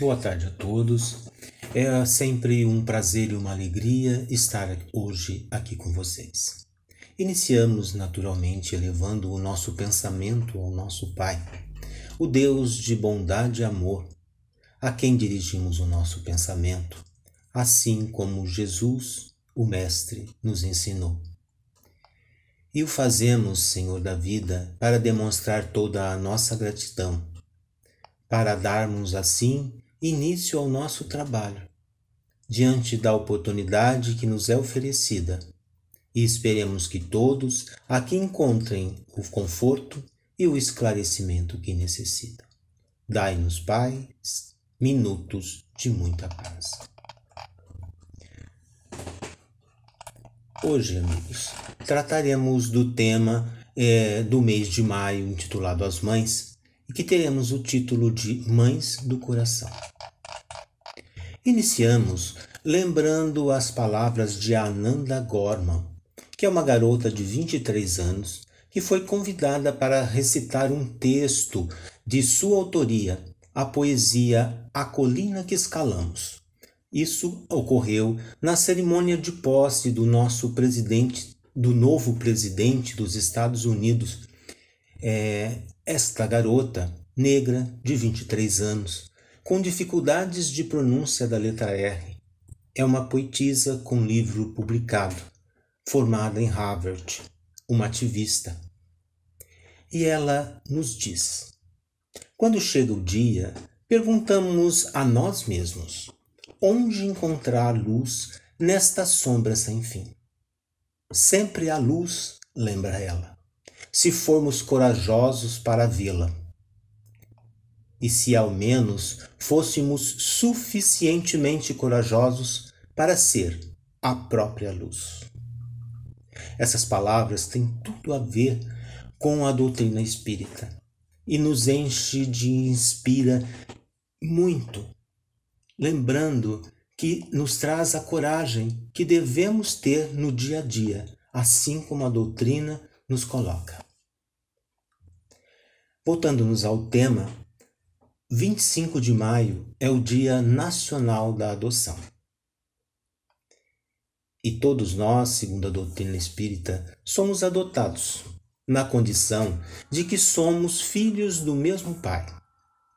Boa tarde a todos. É sempre um prazer e uma alegria estar hoje aqui com vocês. Iniciamos naturalmente elevando o nosso pensamento ao nosso Pai, o Deus de bondade e amor, a quem dirigimos o nosso pensamento, assim como Jesus, o Mestre, nos ensinou. E o fazemos, Senhor da vida, para demonstrar toda a nossa gratidão, para darmos assim início ao nosso trabalho, diante da oportunidade que nos é oferecida, e esperemos que todos aqui encontrem o conforto e o esclarecimento que necessitam. Dai-nos, Pai, minutos de muita paz. Hoje, amigos, trataremos do tema é, do mês de maio intitulado As Mães e que teremos o título de Mães do Coração. Iniciamos lembrando as palavras de Ananda Gorman, que é uma garota de 23 anos que foi convidada para recitar um texto de sua autoria, a poesia A Colina que Escalamos. Isso ocorreu na cerimônia de posse do nosso presidente, do novo presidente dos Estados Unidos, é esta garota negra de 23 anos, com dificuldades de pronúncia da letra R. É uma poetisa com livro publicado, formada em Harvard, uma ativista. E ela nos diz: Quando chega o dia, perguntamos a nós mesmos: onde encontrar luz nesta sombra sem fim? Sempre a luz, lembra ela se formos corajosos para vê-la. E se ao menos fôssemos suficientemente corajosos para ser a própria luz. Essas palavras têm tudo a ver com a doutrina espírita e nos enche de inspira muito, lembrando que nos traz a coragem que devemos ter no dia a dia, assim como a doutrina nos coloca. Voltando-nos ao tema, 25 de maio é o Dia Nacional da Adoção. E todos nós, segundo a doutrina espírita, somos adotados, na condição de que somos filhos do mesmo Pai.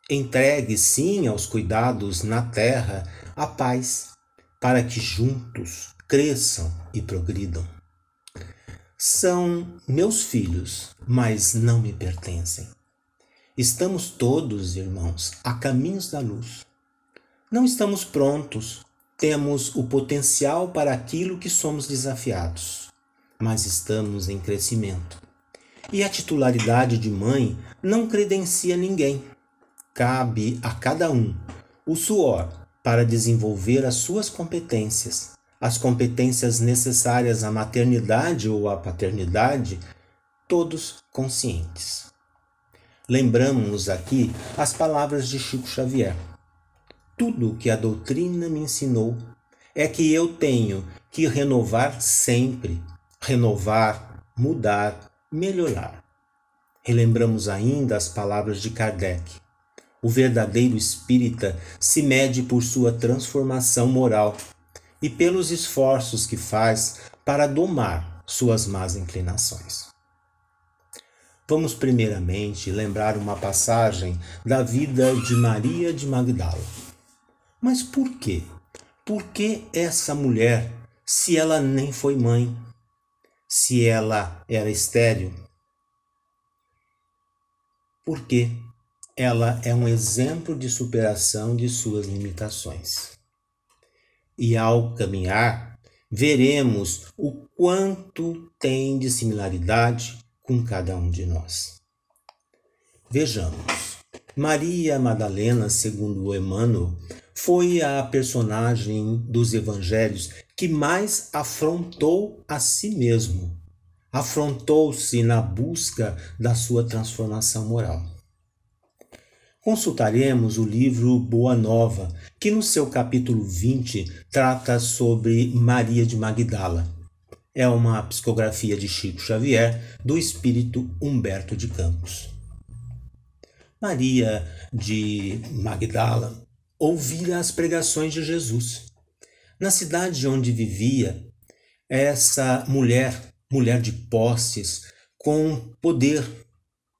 Entregue, sim, aos cuidados na terra a paz, para que juntos cresçam e progridam. São meus filhos, mas não me pertencem Estamos todos, irmãos, a caminhos da luz. Não estamos prontos, temos o potencial para aquilo que somos desafiados, mas estamos em crescimento. E a titularidade de mãe não credencia ninguém. Cabe a cada um o suor para desenvolver as suas competências, as competências necessárias à maternidade ou à paternidade, todos conscientes. Lembramos-nos aqui as palavras de Chico Xavier. Tudo que a doutrina me ensinou é que eu tenho que renovar sempre, renovar, mudar, melhorar. Relembramos ainda as palavras de Kardec. O verdadeiro espírita se mede por sua transformação moral e pelos esforços que faz para domar suas más inclinações. Vamos primeiramente lembrar uma passagem da vida de Maria de Magdala. Mas por quê? Por que essa mulher, se ela nem foi mãe, se ela era estéril? quê? ela é um exemplo de superação de suas limitações. E ao caminhar, veremos o quanto tem de similaridade com cada um de nós. Vejamos. Maria Madalena, segundo Emmanuel, foi a personagem dos evangelhos que mais afrontou a si mesmo. Afrontou-se na busca da sua transformação moral. Consultaremos o livro Boa Nova, que no seu capítulo 20 trata sobre Maria de Magdala é uma psicografia de Chico Xavier do espírito Humberto de Campos. Maria de Magdala ouvira as pregações de Jesus. Na cidade onde vivia, essa mulher, mulher de posses, com poder,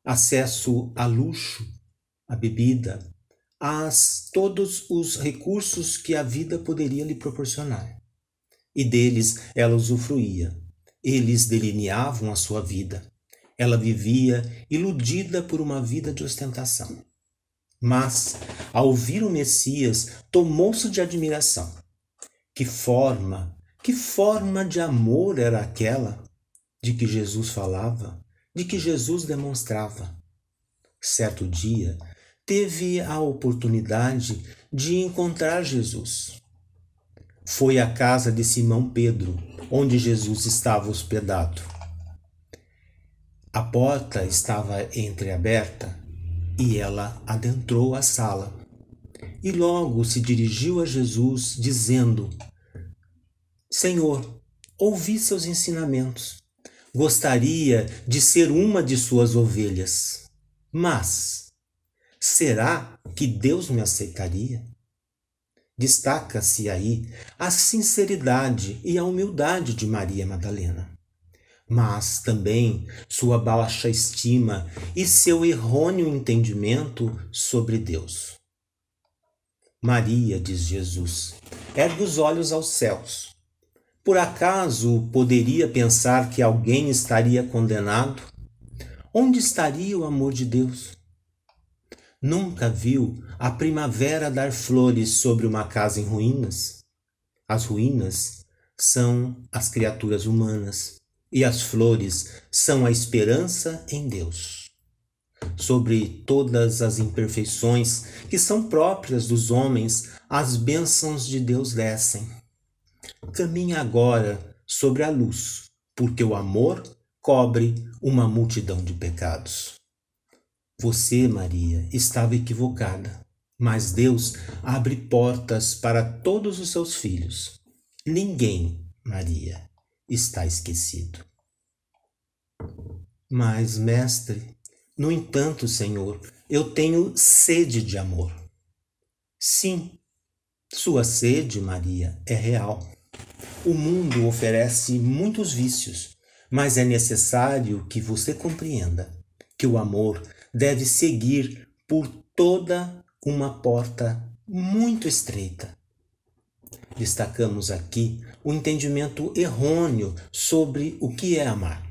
acesso a luxo, a bebida, a todos os recursos que a vida poderia lhe proporcionar e deles ela usufruía. Eles delineavam a sua vida. Ela vivia iludida por uma vida de ostentação. Mas, ao ouvir o Messias, tomou-se de admiração. Que forma, que forma de amor era aquela de que Jesus falava, de que Jesus demonstrava? Certo dia, teve a oportunidade de encontrar Jesus foi à casa de Simão Pedro, onde Jesus estava hospedado. A porta estava entreaberta e ela adentrou a sala. E logo se dirigiu a Jesus, dizendo: Senhor, ouvi seus ensinamentos. Gostaria de ser uma de suas ovelhas. Mas será que Deus me aceitaria? Destaca-se aí a sinceridade e a humildade de Maria Madalena, mas também sua baixa estima e seu errôneo entendimento sobre Deus. Maria, diz Jesus, ergue os olhos aos céus. Por acaso poderia pensar que alguém estaria condenado? Onde estaria o amor de Deus? Nunca viu a primavera dar flores sobre uma casa em ruínas? As ruínas são as criaturas humanas e as flores são a esperança em Deus. Sobre todas as imperfeições que são próprias dos homens, as bênçãos de Deus descem. Caminha agora sobre a luz, porque o amor cobre uma multidão de pecados. Você, Maria, estava equivocada, mas Deus abre portas para todos os seus filhos. Ninguém, Maria, está esquecido. Mas, mestre, no entanto, Senhor, eu tenho sede de amor. Sim, sua sede, Maria, é real. O mundo oferece muitos vícios, mas é necessário que você compreenda que o amor deve seguir por toda uma porta muito estreita. Destacamos aqui o entendimento errôneo sobre o que é amar.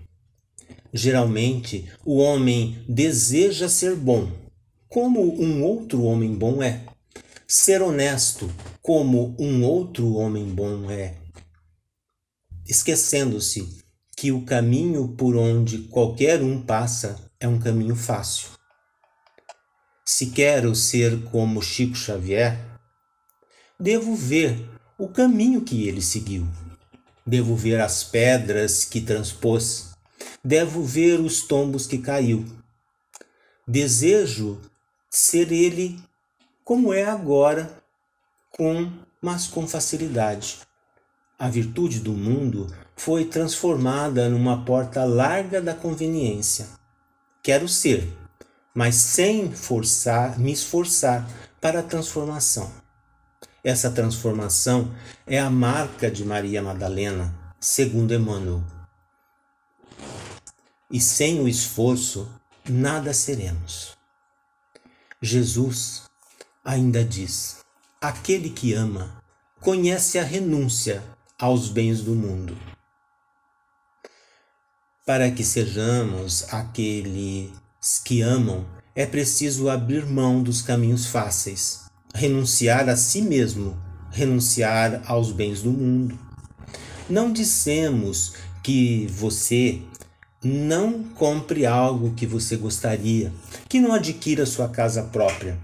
Geralmente, o homem deseja ser bom, como um outro homem bom é. Ser honesto, como um outro homem bom é. Esquecendo-se que o caminho por onde qualquer um passa é um caminho fácil. Se quero ser como Chico Xavier, devo ver o caminho que ele seguiu. Devo ver as pedras que transpôs. Devo ver os tombos que caiu. Desejo ser ele como é agora, com mas com facilidade. A virtude do mundo foi transformada numa porta larga da conveniência. Quero ser mas sem forçar, me esforçar para a transformação. Essa transformação é a marca de Maria Madalena, segundo Emmanuel. E sem o esforço, nada seremos. Jesus ainda diz: aquele que ama conhece a renúncia aos bens do mundo. Para que sejamos aquele que amam, é preciso abrir mão dos caminhos fáceis, renunciar a si mesmo, renunciar aos bens do mundo. Não dissemos que você não compre algo que você gostaria, que não adquira sua casa própria.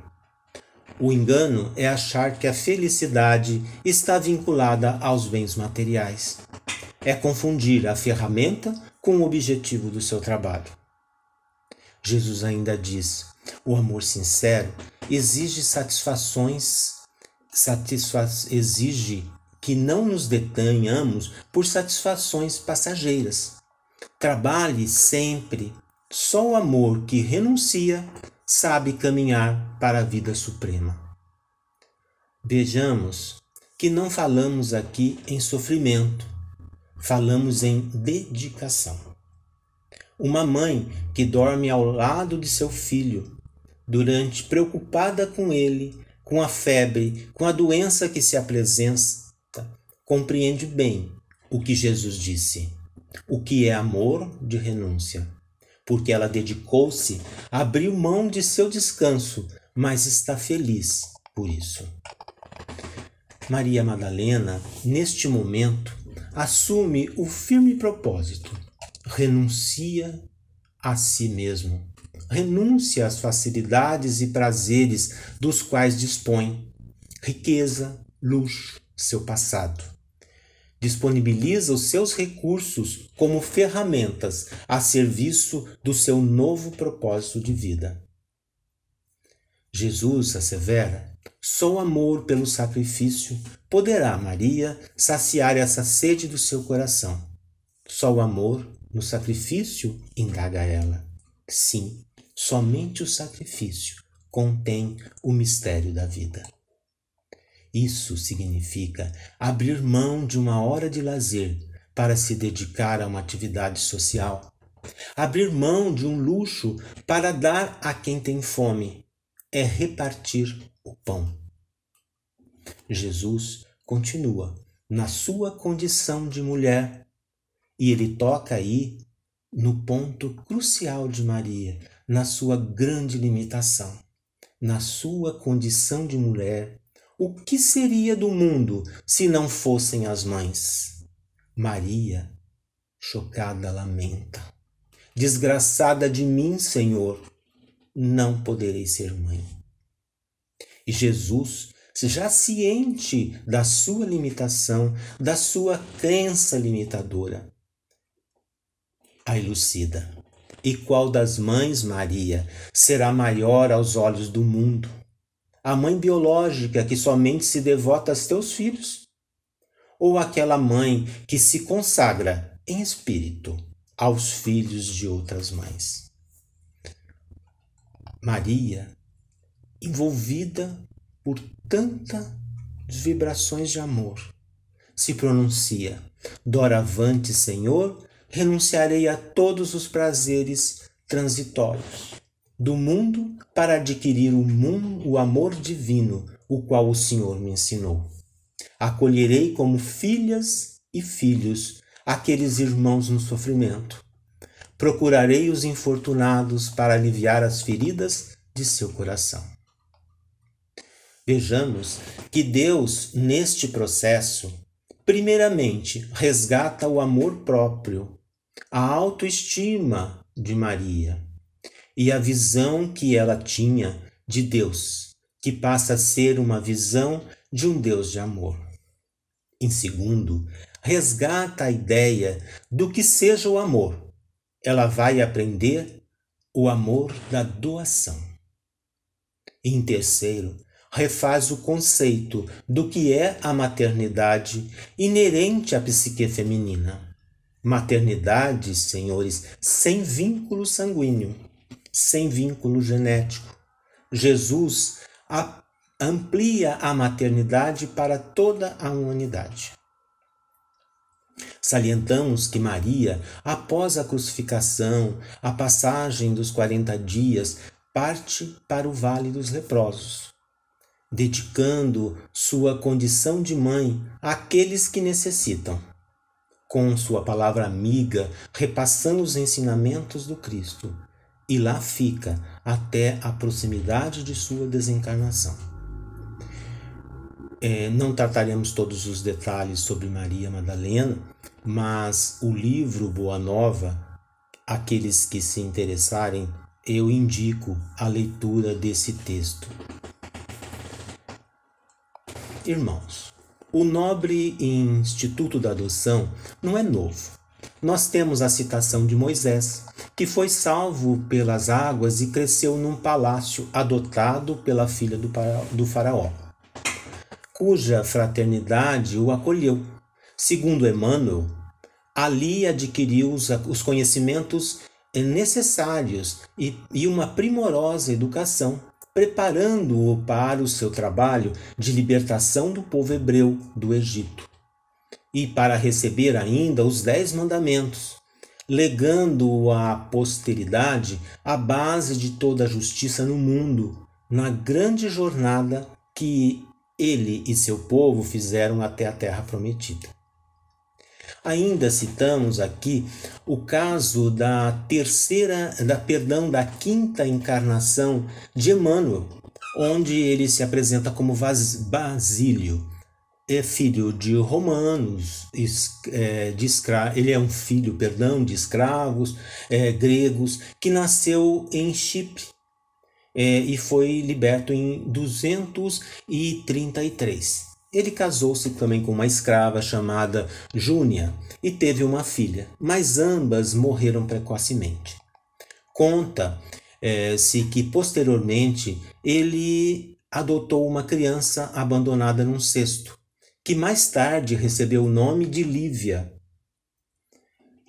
O engano é achar que a felicidade está vinculada aos bens materiais. É confundir a ferramenta com o objetivo do seu trabalho. Jesus ainda diz: o amor sincero exige satisfações, satisfa exige que não nos detenhamos por satisfações passageiras. Trabalhe sempre. Só o amor que renuncia sabe caminhar para a vida suprema. Vejamos que não falamos aqui em sofrimento, falamos em dedicação. Uma mãe que dorme ao lado de seu filho, durante preocupada com ele, com a febre, com a doença que se apresenta, compreende bem o que Jesus disse, o que é amor de renúncia. Porque ela dedicou-se, abriu mão de seu descanso, mas está feliz por isso. Maria Madalena, neste momento, assume o firme propósito renuncia a si mesmo. renuncia às facilidades e prazeres dos quais dispõe, riqueza, luxo, seu passado. Disponibiliza os seus recursos como ferramentas a serviço do seu novo propósito de vida. Jesus assevera: só o amor pelo sacrifício poderá, Maria, saciar essa sede do seu coração. Só o amor no sacrifício? indaga ela. Sim, somente o sacrifício contém o mistério da vida. Isso significa abrir mão de uma hora de lazer para se dedicar a uma atividade social, abrir mão de um luxo para dar a quem tem fome, é repartir o pão. Jesus continua na sua condição de mulher e ele toca aí no ponto crucial de Maria, na sua grande limitação, na sua condição de mulher. O que seria do mundo se não fossem as mães? Maria, chocada, lamenta: Desgraçada de mim, Senhor, não poderei ser mãe. E Jesus, já ciente da sua limitação, da sua crença limitadora, a elucida. E qual das mães, Maria, será maior aos olhos do mundo? A mãe biológica que somente se devota aos teus filhos? Ou aquela mãe que se consagra em espírito aos filhos de outras mães? Maria, envolvida por tantas vibrações de amor, se pronuncia: Doravante, Senhor, renunciarei a todos os prazeres transitórios do mundo para adquirir o, mundo, o amor divino, o qual o Senhor me ensinou. Acolherei como filhas e filhos aqueles irmãos no sofrimento. Procurarei os infortunados para aliviar as feridas de seu coração. Vejamos que Deus, neste processo, primeiramente resgata o amor próprio a autoestima de Maria e a visão que ela tinha de Deus, que passa a ser uma visão de um Deus de amor. Em segundo, resgata a ideia do que seja o amor. Ela vai aprender o amor da doação. Em terceiro, refaz o conceito do que é a maternidade inerente à psique feminina Maternidade, senhores, sem vínculo sanguíneo, sem vínculo genético. Jesus amplia a maternidade para toda a humanidade. Salientamos que Maria, após a crucificação, a passagem dos 40 dias, parte para o Vale dos Leprosos, dedicando sua condição de mãe àqueles que necessitam com sua palavra amiga, repassando os ensinamentos do Cristo, e lá fica até a proximidade de sua desencarnação. É, não trataremos todos os detalhes sobre Maria Madalena, mas o livro Boa Nova, aqueles que se interessarem, eu indico a leitura desse texto. Irmãos, o nobre instituto da adoção não é novo. Nós temos a citação de Moisés, que foi salvo pelas águas e cresceu num palácio adotado pela filha do faraó, cuja fraternidade o acolheu. Segundo Emmanuel, ali adquiriu os conhecimentos necessários e uma primorosa educação preparando-o para o seu trabalho de libertação do povo hebreu do Egito e para receber ainda os Dez Mandamentos, legando à posteridade a base de toda a justiça no mundo, na grande jornada que ele e seu povo fizeram até a terra prometida. Ainda citamos aqui o caso da terceira, da perdão, da quinta encarnação de Emmanuel, onde ele se apresenta como Basílio. É filho de romanos, é, de escra... ele é um filho, perdão, de escravos é, gregos, que nasceu em Chipre é, e foi liberto em 233. Ele casou-se também com uma escrava chamada Júnia e teve uma filha, mas ambas morreram precocemente. Conta-se eh, é, que posteriormente ele adotou uma criança abandonada num cesto, que mais tarde recebeu o nome de Lívia.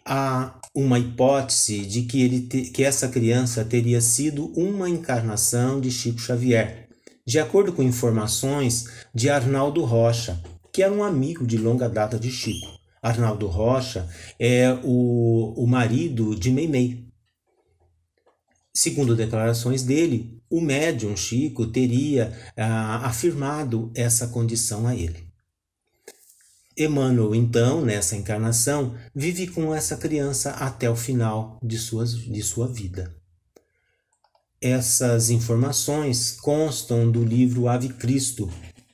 Há uma hipótese de que, ele te, que essa criança teria sido uma encarnação de Chico Xavier, de acordo com informações de Arnaldo Rocha, que era um amigo de longa data de Chico. Arnaldo Rocha é o, o marido de Meimei. Segundo declarações dele, o médium Chico teria ah, afirmado essa condição a ele. Emmanuel, então, nessa encarnação, vive com essa criança até o final de, suas, de sua vida. Essas informações constam do livro Ave Cristo,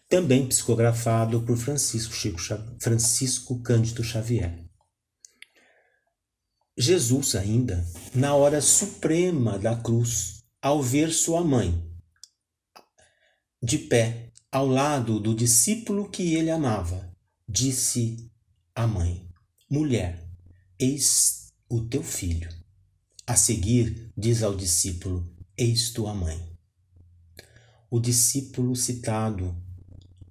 também psicografado por Francisco, Chico, Francisco Cândido Xavier. Jesus, ainda, na hora suprema da cruz, ao ver sua mãe, de pé, ao lado do discípulo que ele amava, disse à mãe: Mulher, eis o teu filho. A seguir, diz ao discípulo: Eis tua mãe. O discípulo citado,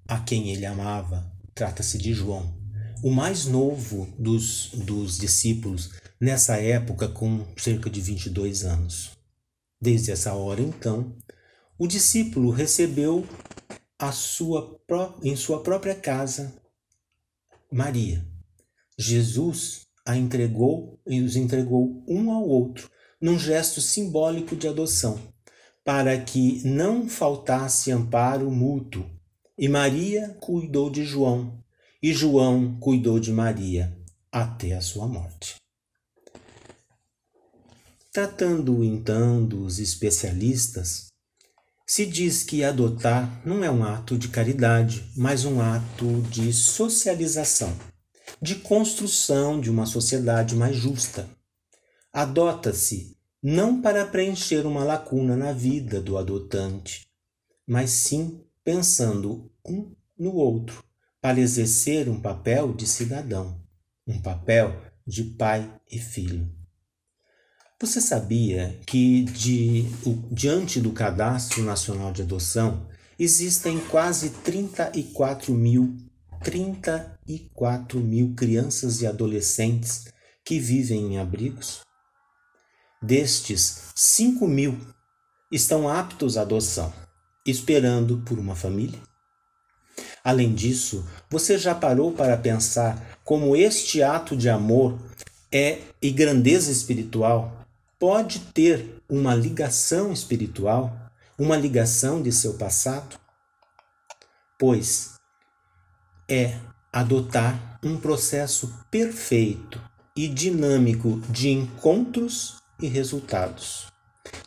a quem ele amava, trata-se de João, o mais novo dos, dos discípulos, nessa época com cerca de 22 anos. Desde essa hora, então, o discípulo recebeu a sua em sua própria casa Maria. Jesus a entregou e os entregou um ao outro num gesto simbólico de adoção, para que não faltasse amparo mútuo. E Maria cuidou de João, e João cuidou de Maria até a sua morte. Tratando então dos especialistas, se diz que adotar não é um ato de caridade, mas um ato de socialização, de construção de uma sociedade mais justa, adota-se não para preencher uma lacuna na vida do adotante, mas sim pensando um no outro, para exercer um papel de cidadão, um papel de pai e filho. Você sabia que de, diante do Cadastro Nacional de Adoção existem quase 34 mil, 34 mil crianças e adolescentes que vivem em abrigos, Destes, 5 mil estão aptos à adoção, esperando por uma família. Além disso, você já parou para pensar como este ato de amor é e grandeza espiritual pode ter uma ligação espiritual, uma ligação de seu passado? Pois é adotar um processo perfeito e dinâmico de encontros e resultados,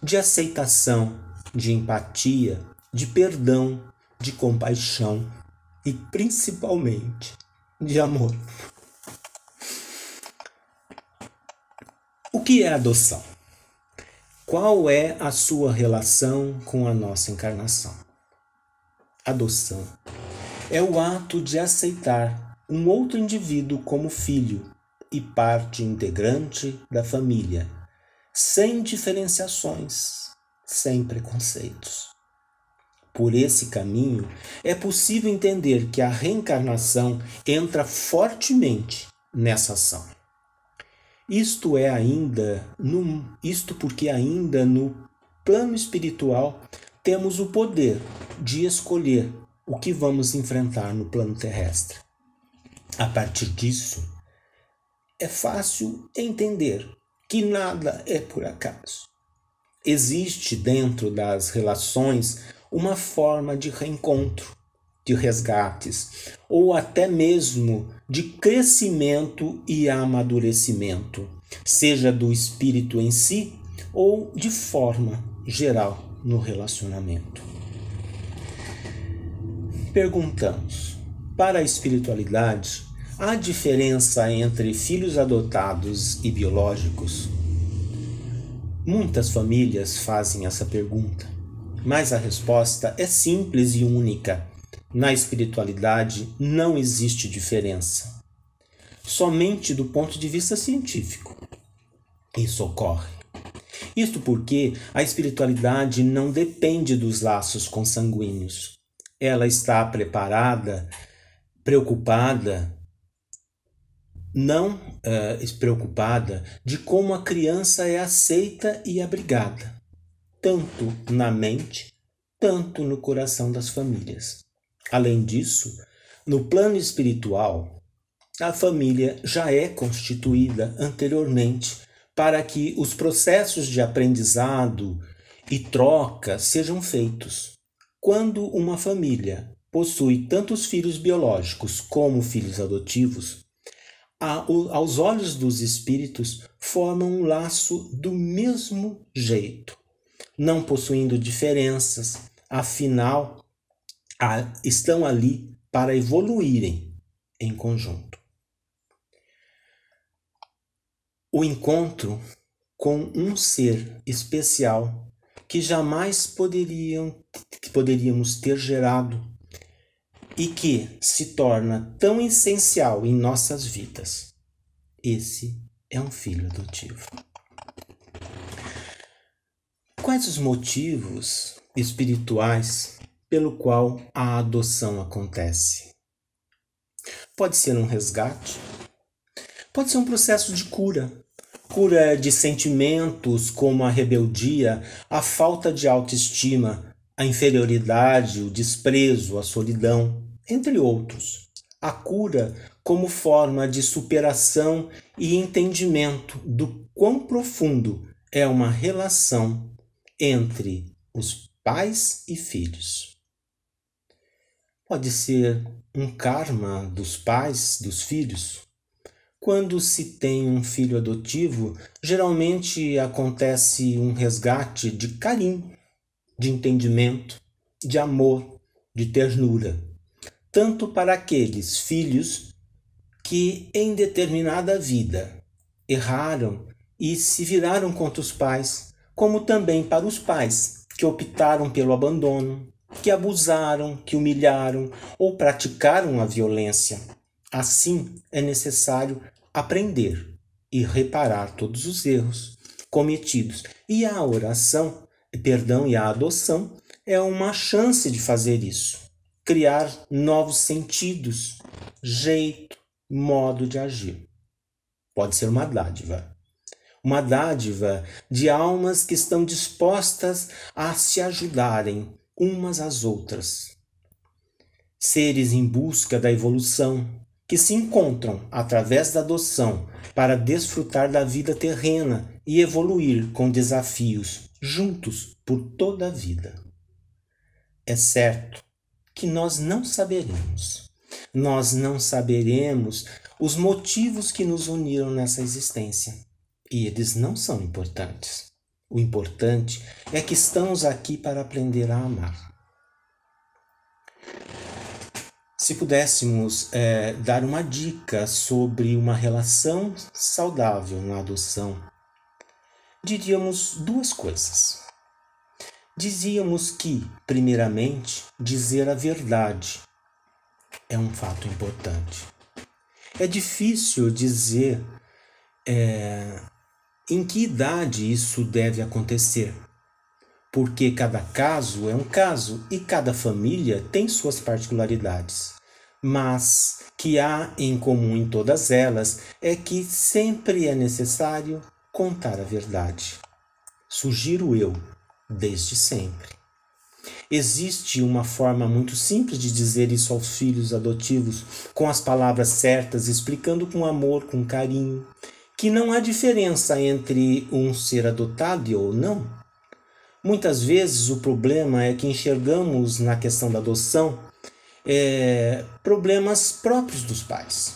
de aceitação, de empatia, de perdão, de compaixão e principalmente de amor. O que é adoção? Qual é a sua relação com a nossa encarnação? Adoção é o ato de aceitar um outro indivíduo como filho e parte integrante da família sem diferenciações, sem preconceitos. Por esse caminho, é possível entender que a reencarnação entra fortemente nessa ação. Isto é ainda no, isto porque ainda no plano espiritual temos o poder de escolher o que vamos enfrentar no plano terrestre. A partir disso, é fácil entender que nada é por acaso. Existe dentro das relações uma forma de reencontro, de resgates, ou até mesmo de crescimento e amadurecimento, seja do espírito em si ou de forma geral no relacionamento. Perguntamos: para a espiritualidade, Há diferença entre filhos adotados e biológicos? Muitas famílias fazem essa pergunta, mas a resposta é simples e única. Na espiritualidade não existe diferença, somente do ponto de vista científico. Isso ocorre. Isto porque a espiritualidade não depende dos laços consanguíneos. Ela está preparada, preocupada não eh, despreocupada de como a criança é aceita e abrigada, tanto na mente, tanto no coração das famílias. Além disso, no plano espiritual, a família já é constituída anteriormente para que os processos de aprendizado e troca sejam feitos. Quando uma família possui tantos filhos biológicos como filhos adotivos, aos olhos dos espíritos, formam um laço do mesmo jeito, não possuindo diferenças, afinal, estão ali para evoluírem em conjunto. O encontro com um ser especial que jamais poderiam, que poderíamos ter gerado e que se torna tão essencial em nossas vidas. Esse é um filho adotivo. Quais os motivos espirituais pelo qual a adoção acontece? Pode ser um resgate, pode ser um processo de cura, cura de sentimentos como a rebeldia, a falta de autoestima, a inferioridade, o desprezo, a solidão entre outros. A cura como forma de superação e entendimento do quão profundo é uma relação entre os pais e filhos. Pode ser um karma dos pais, dos filhos. Quando se tem um filho adotivo, geralmente acontece um resgate de carinho, de entendimento, de amor, de ternura tanto para aqueles filhos que em determinada vida erraram e se viraram contra os pais, como também para os pais que optaram pelo abandono, que abusaram, que humilharam ou praticaram a violência. Assim, é necessário aprender e reparar todos os erros cometidos. E a oração, perdão, e a adoção é uma chance de fazer isso criar novos sentidos, jeito, modo de agir. Pode ser uma dádiva. Uma dádiva de almas que estão dispostas a se ajudarem umas às outras. Seres em busca da evolução, que se encontram através da adoção para desfrutar da vida terrena e evoluir com desafios juntos por toda a vida. É certo que nós não saberemos. Nós não saberemos os motivos que nos uniram nessa existência. E eles não são importantes. O importante é que estamos aqui para aprender a amar. Se pudéssemos é, dar uma dica sobre uma relação saudável na adoção, diríamos duas coisas. Dizíamos que, primeiramente, dizer a verdade é um fato importante. É difícil dizer é, em que idade isso deve acontecer, porque cada caso é um caso e cada família tem suas particularidades. Mas que há em comum em todas elas é que sempre é necessário contar a verdade. Sugiro eu desde sempre. Existe uma forma muito simples de dizer isso aos filhos adotivos, com as palavras certas, explicando com amor, com carinho, que não há diferença entre um ser adotado ou não. Muitas vezes o problema é que enxergamos na questão da adoção é, problemas próprios dos pais,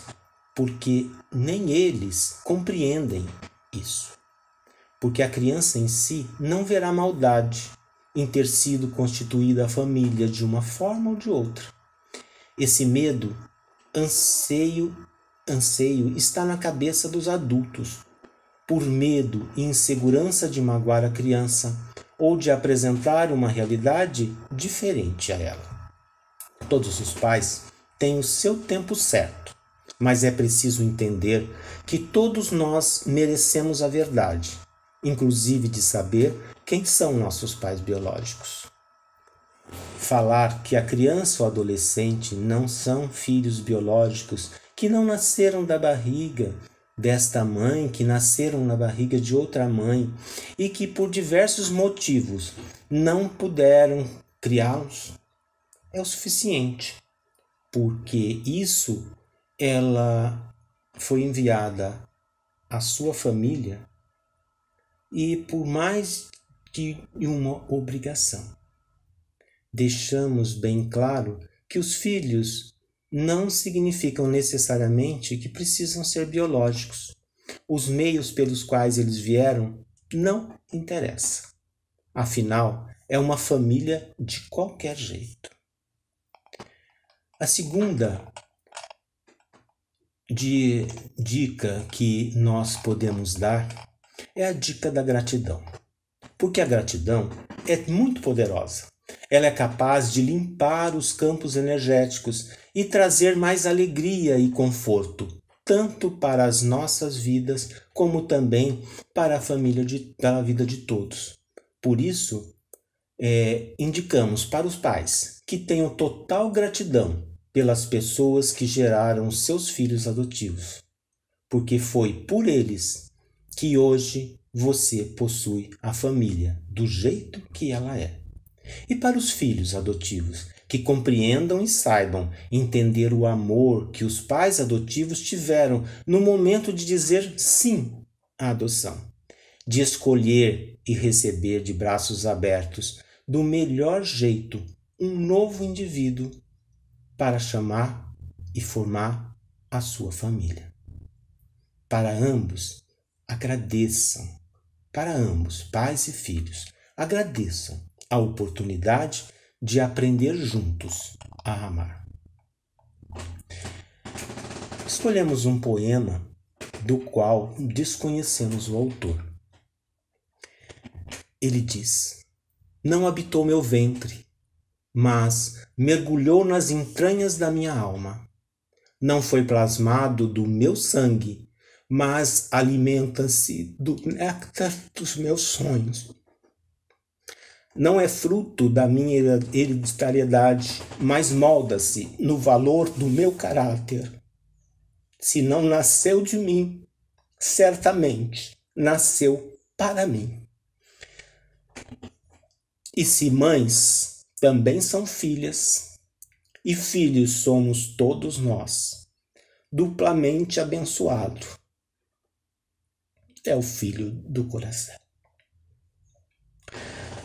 porque nem eles compreendem isso porque a criança em si não verá maldade em ter sido constituída a família de uma forma ou de outra. Esse medo, anseio, anseio está na cabeça dos adultos. Por medo e insegurança de magoar a criança ou de apresentar uma realidade diferente a ela. Todos os pais têm o seu tempo certo, mas é preciso entender que todos nós merecemos a verdade inclusive de saber quem são nossos pais biológicos. Falar que a criança ou adolescente não são filhos biológicos que não nasceram da barriga desta mãe, que nasceram na barriga de outra mãe e que por diversos motivos não puderam criá-los é o suficiente, porque isso ela foi enviada à sua família e por mais de uma obrigação. Deixamos bem claro que os filhos não significam necessariamente que precisam ser biológicos. Os meios pelos quais eles vieram não interessa. Afinal, é uma família de qualquer jeito. A segunda dica que nós podemos dar é a dica da gratidão. Porque a gratidão é muito poderosa. Ela é capaz de limpar os campos energéticos e trazer mais alegria e conforto, tanto para as nossas vidas como também para a família de, para a vida de todos. Por isso, é, indicamos para os pais que tenham total gratidão pelas pessoas que geraram seus filhos adotivos, porque foi por eles que hoje você possui a família do jeito que ela é. E para os filhos adotivos, que compreendam e saibam entender o amor que os pais adotivos tiveram no momento de dizer sim à adoção, de escolher e receber de braços abertos, do melhor jeito, um novo indivíduo para chamar e formar a sua família. Para ambos, Agradeçam para ambos, pais e filhos. Agradeçam a oportunidade de aprender juntos a amar. Escolhemos um poema do qual desconhecemos o autor. Ele diz: Não habitou meu ventre, mas mergulhou nas entranhas da minha alma. Não foi plasmado do meu sangue, mas alimenta-se do néctar dos meus sonhos. Não é fruto da minha hereditariedade, mas molda-se no valor do meu caráter. Se não nasceu de mim, certamente nasceu para mim. E se mães também são filhas, e filhos somos todos nós, duplamente abençoado é o filho do coração.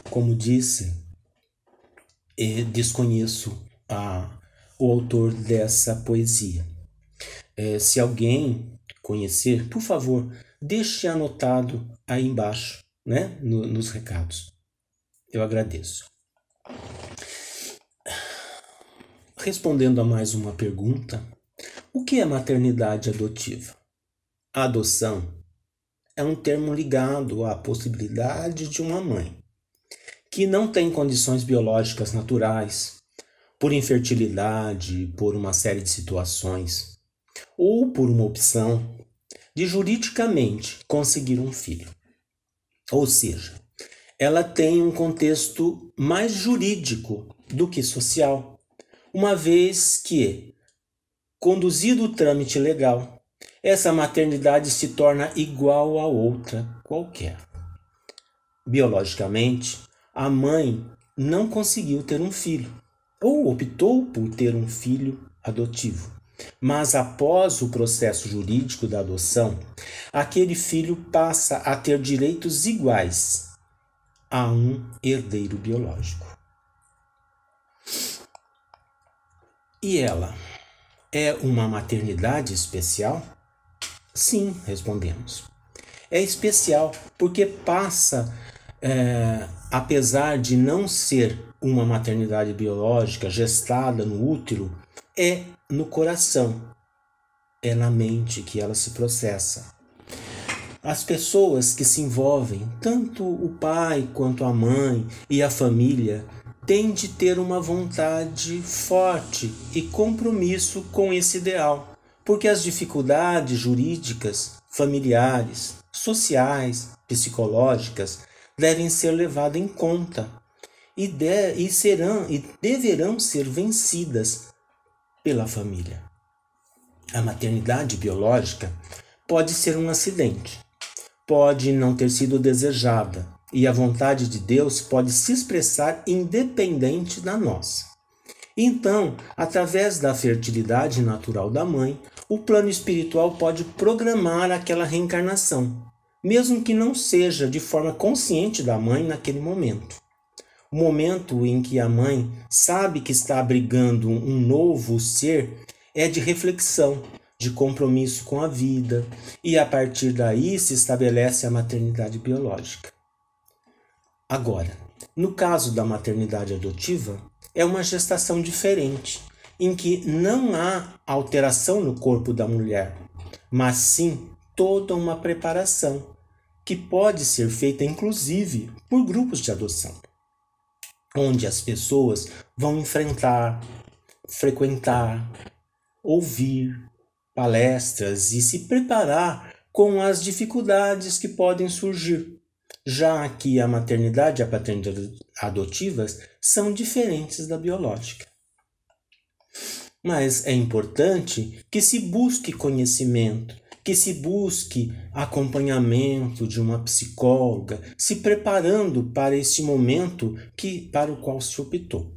Como disse, desconheço a, o autor dessa poesia. É, se alguém conhecer, por favor, deixe anotado aí embaixo, né, no, nos recados. Eu agradeço. Respondendo a mais uma pergunta, o que é maternidade adotiva? A adoção é um termo ligado à possibilidade de uma mãe que não tem condições biológicas naturais, por infertilidade, por uma série de situações, ou por uma opção de juridicamente conseguir um filho. Ou seja, ela tem um contexto mais jurídico do que social, uma vez que, conduzido o trâmite legal, essa maternidade se torna igual a outra qualquer. Biologicamente, a mãe não conseguiu ter um filho, ou optou por ter um filho adotivo. Mas após o processo jurídico da adoção, aquele filho passa a ter direitos iguais a um herdeiro biológico. E ela é uma maternidade especial? Sim, respondemos. É especial porque passa, é, apesar de não ser uma maternidade biológica gestada no útero, é no coração, é na mente que ela se processa. As pessoas que se envolvem, tanto o pai quanto a mãe e a família, têm de ter uma vontade forte e compromisso com esse ideal porque as dificuldades jurídicas, familiares, sociais, psicológicas devem ser levadas em conta e, de, e serão e deverão ser vencidas pela família. A maternidade biológica pode ser um acidente, pode não ter sido desejada, e a vontade de Deus pode se expressar independente da nossa. Então, através da fertilidade natural da mãe, o plano espiritual pode programar aquela reencarnação, mesmo que não seja de forma consciente da mãe naquele momento. O momento em que a mãe sabe que está abrigando um novo ser é de reflexão, de compromisso com a vida, e a partir daí se estabelece a maternidade biológica. Agora, no caso da maternidade adotiva, é uma gestação diferente, em que não há alteração no corpo da mulher, mas sim toda uma preparação, que pode ser feita inclusive por grupos de adoção, onde as pessoas vão enfrentar, frequentar, ouvir palestras e se preparar com as dificuldades que podem surgir, já que a maternidade e a paternidade, adotivas são diferentes da biológica. Mas é importante que se busque conhecimento, que se busque acompanhamento de uma psicóloga, se preparando para este momento que para o qual se optou.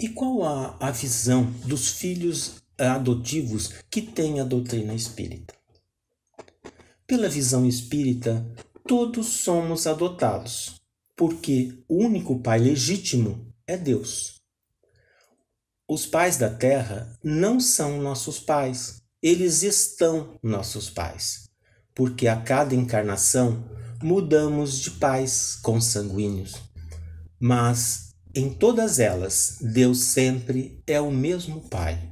E qual a, a visão dos filhos eh, adotivos que tem a doutrina espírita? Pela visão espírita, Todos somos adotados, porque o único Pai legítimo é Deus. Os pais da terra não são nossos pais, eles estão nossos pais, porque a cada encarnação mudamos de pais consanguíneos. Mas em todas elas, Deus sempre é o mesmo Pai.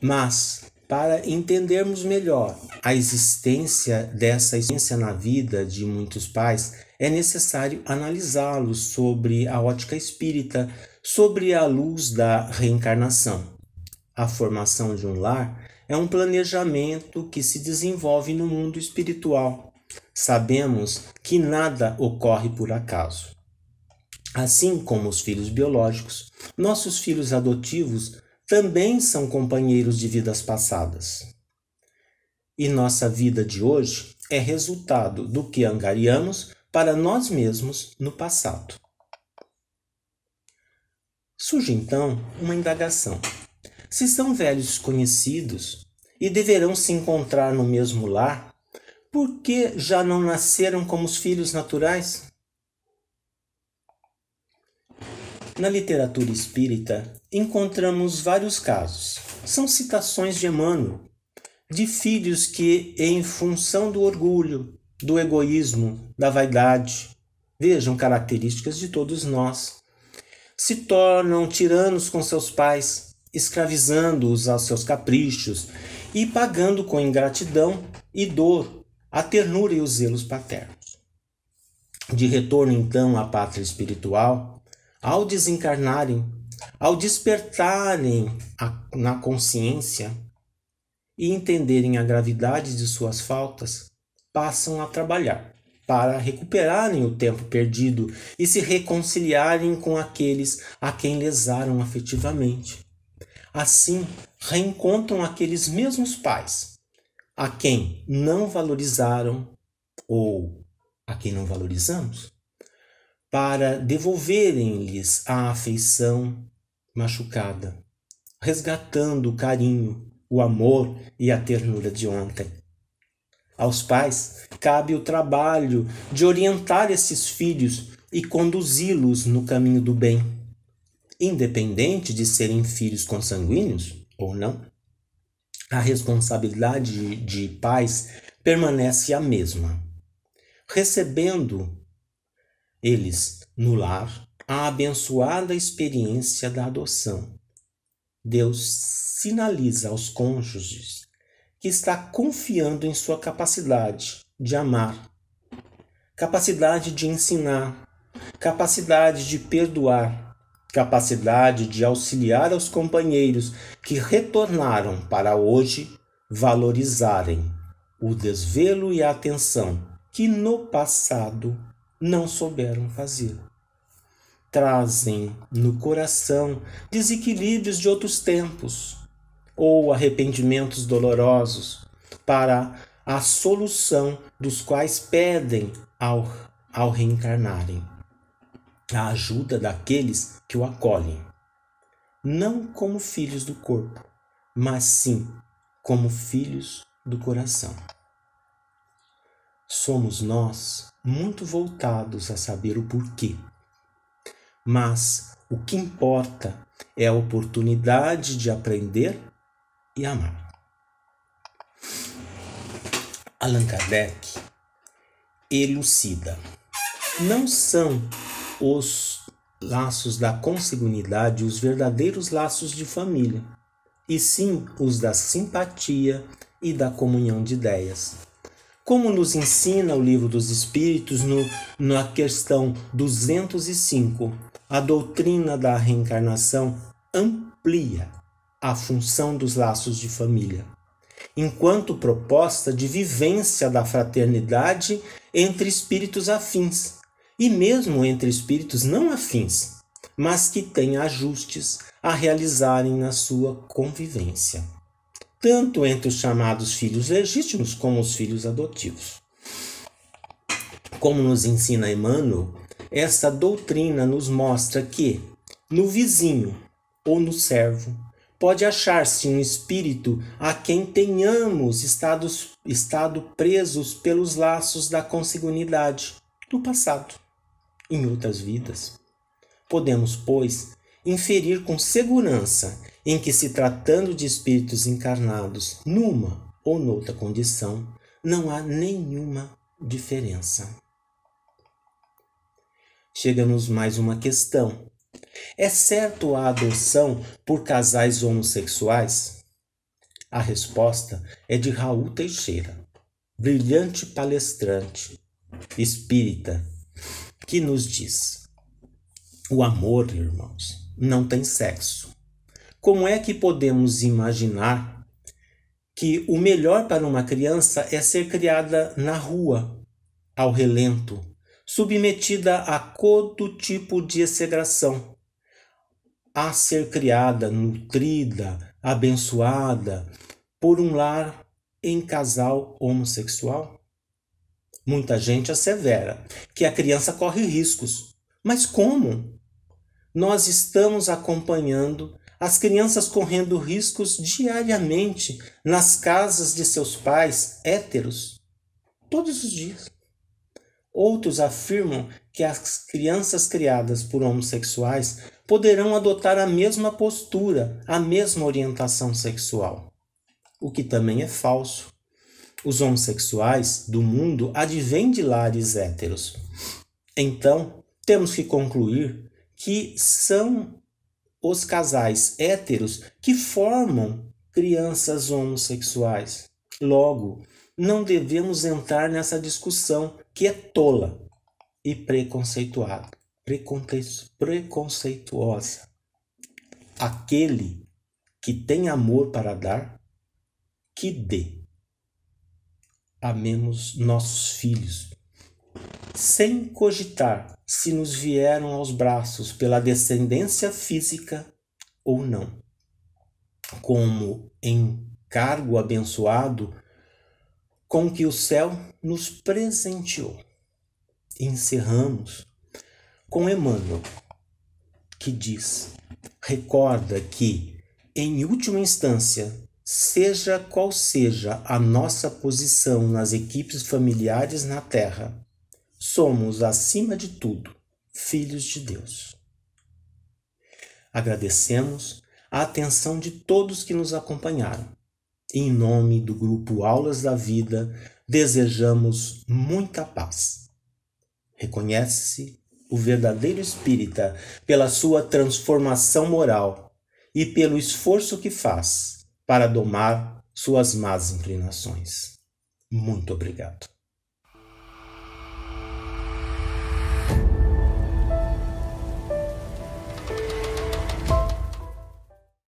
Mas para entendermos melhor a existência dessa existência na vida de muitos pais, é necessário analisá-los sobre a ótica espírita, sobre a luz da reencarnação. A formação de um lar é um planejamento que se desenvolve no mundo espiritual. Sabemos que nada ocorre por acaso. Assim como os filhos biológicos, nossos filhos adotivos também são companheiros de vidas passadas. E nossa vida de hoje é resultado do que angariamos para nós mesmos no passado. Surge então uma indagação: se são velhos conhecidos e deverão se encontrar no mesmo lar, por que já não nasceram como os filhos naturais? Na literatura espírita, encontramos vários casos. São citações de Emmanuel, de filhos que, em função do orgulho, do egoísmo, da vaidade, vejam características de todos nós, se tornam tiranos com seus pais, escravizando-os aos seus caprichos e pagando com ingratidão e dor a ternura e os zelos paternos. De retorno então à pátria espiritual, ao desencarnarem, ao despertarem a, na consciência e entenderem a gravidade de suas faltas, passam a trabalhar para recuperarem o tempo perdido e se reconciliarem com aqueles a quem lesaram afetivamente. Assim, reencontram aqueles mesmos pais a quem não valorizaram ou a quem não valorizamos, para devolverem-lhes a afeição machucada, resgatando o carinho, o amor e a ternura de ontem. Aos pais cabe o trabalho de orientar esses filhos e conduzi-los no caminho do bem, independente de serem filhos consanguíneos ou não. A responsabilidade de pais permanece a mesma, recebendo eles no lar a abençoada experiência da adoção. Deus sinaliza aos cônjuges que está confiando em sua capacidade de amar, capacidade de ensinar, capacidade de perdoar, capacidade de auxiliar aos companheiros que retornaram para hoje valorizarem o desvelo e a atenção que no passado não souberam fazer trazem no coração desequilíbrios de outros tempos ou arrependimentos dolorosos para a solução dos quais pedem ao, ao reencarnarem a ajuda daqueles que o acolhem, não como filhos do corpo, mas sim como filhos do coração. Somos nós muito voltados a saber o porquê mas o que importa é a oportunidade de aprender e amar. Allan Kardec elucida. Não são os laços da consanguinidade os verdadeiros laços de família, e sim os da simpatia e da comunhão de ideias como nos ensina o Livro dos Espíritos no, na questão 205, a doutrina da reencarnação amplia a função dos laços de família, enquanto proposta de vivência da fraternidade entre espíritos afins e mesmo entre espíritos não afins, mas que têm ajustes a realizarem na sua convivência tanto entre os chamados filhos legítimos como os filhos adotivos. Como nos ensina Emmanuel, essa doutrina nos mostra que, no vizinho ou no servo, pode achar-se um espírito a quem tenhamos estado presos pelos laços da consanguinidade do passado, em outras vidas. Podemos, pois, inferir com segurança em que, se tratando de espíritos encarnados numa ou noutra condição, não há nenhuma diferença. Chega-nos mais uma questão. É certo a adoção por casais homossexuais? A resposta é de Raul Teixeira, brilhante palestrante espírita, que nos diz: o amor, irmãos, não tem sexo. Como é que podemos imaginar que o melhor para uma criança é ser criada na rua, ao relento, submetida a todo tipo de segregação, a ser criada, nutrida, abençoada por um lar em casal homossexual? Muita gente assevera que a criança corre riscos. Mas como? Nós estamos acompanhando as crianças correndo riscos diariamente nas casas de seus pais héteros, todos os dias. Outros afirmam que as crianças criadas por homossexuais poderão adotar a mesma postura, a mesma orientação sexual, o que também é falso. Os homossexuais do mundo advêm de lares héteros. Então, temos que concluir que são os casais héteros que formam crianças homossexuais. Logo, não devemos entrar nessa discussão que é tola e preconceituada, preconceituosa. Aquele que tem amor para dar, que dê. Amemos nossos filhos, sem cogitar se nos vieram aos braços pela descendência física ou não. Como encargo abençoado com que o céu nos presenteou. Encerramos com Emmanuel, que diz: recorda que, em última instância, seja qual seja a nossa posição nas equipes familiares na Terra, somos, acima de tudo, filhos de Deus. Agradecemos a atenção de todos que nos acompanharam. Em nome do grupo Aulas da Vida, desejamos muita paz. Reconhece-se o verdadeiro espírita pela sua transformação moral e pelo esforço que faz para domar suas más inclinações. Muito obrigado.